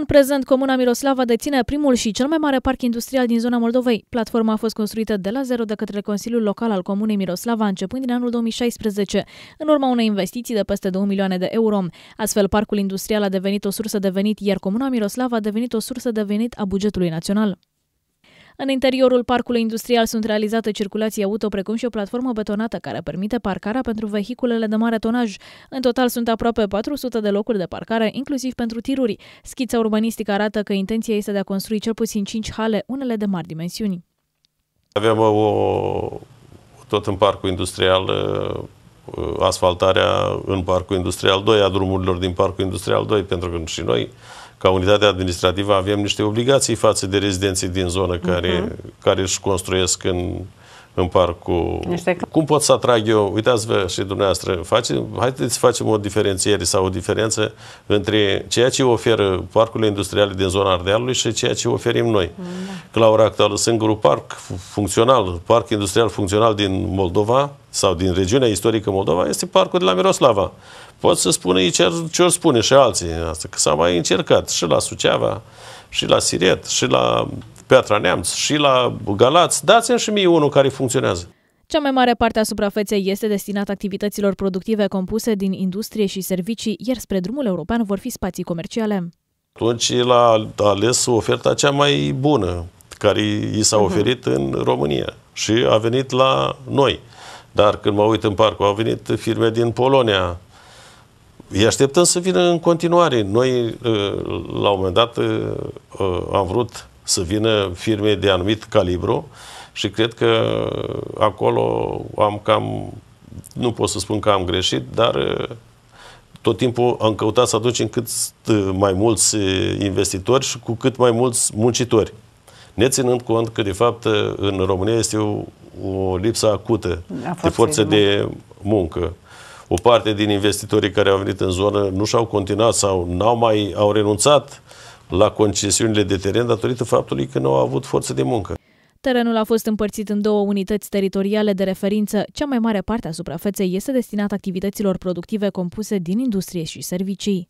În prezent, Comuna Miroslava deține primul și cel mai mare parc industrial din zona Moldovei. Platforma a fost construită de la zero de către Consiliul Local al Comunei Miroslava începând din anul 2016, în urma unei investiții de peste 2 milioane de euro. Astfel, parcul industrial a devenit o sursă de venit, iar Comuna Miroslava a devenit o sursă de venit a bugetului național. În interiorul parcului industrial sunt realizate circulații auto, precum și o platformă betonată care permite parcarea pentru vehiculele de mare tonaj. În total sunt aproape 400 de locuri de parcare, inclusiv pentru tiruri. Schița urbanistică arată că intenția este de a construi cel puțin 5 hale, unele de mari dimensiuni. Avem uh, o, tot în parcul industrial uh, uh, asfaltarea în parcul industrial 2, a drumurilor din parcul industrial 2, pentru că și noi ca unitate administrativă avem niște obligații față de rezidenții din zonă care, uh-huh. care își construiesc în, în parcul. Niște... Cum pot să atrag eu? Uitați-vă și dumneavoastră, face, haideți să facem o diferențiere sau o diferență între ceea ce oferă parcurile industriale din zona Ardealului și ceea ce oferim noi. Mm că la ora actuală singurul parc funcțional, parc industrial funcțional din Moldova sau din regiunea istorică Moldova este parcul de la Miroslava. Pot să spun aici ce ori spune și alții asta, că s-a mai încercat și la Suceava, și la Siret, și la Piatra Neamț, și la Galați. Dați-mi și mie unul care funcționează. Cea mai mare parte a suprafeței este destinată activităților productive compuse din industrie și servicii, iar spre drumul european vor fi spații comerciale. Atunci el a ales oferta cea mai bună, care i s-a mhm. oferit uh-huh. în România și a venit la noi. Dar când mă uit în parc, au venit firme din Polonia. Îi așteptăm să vină în continuare. Noi, ă, la un moment dat, ă, ă, am vrut să vină firme de anumit calibru și cred că acolo am cam, nu pot să spun că am greșit, dar tot timpul am căutat să aducem cât mai mulți investitori și cu cât mai mulți muncitori neținând cont că, de fapt, în România este o, o lipsă acută de forță de muncă. O parte din investitorii care au venit în zonă nu și-au continuat sau n-au mai, au renunțat la concesiunile de teren datorită faptului că nu au avut forță de muncă. Terenul a fost împărțit în două unități teritoriale de referință. Cea mai mare parte a suprafeței este destinată activităților productive compuse din industrie și servicii.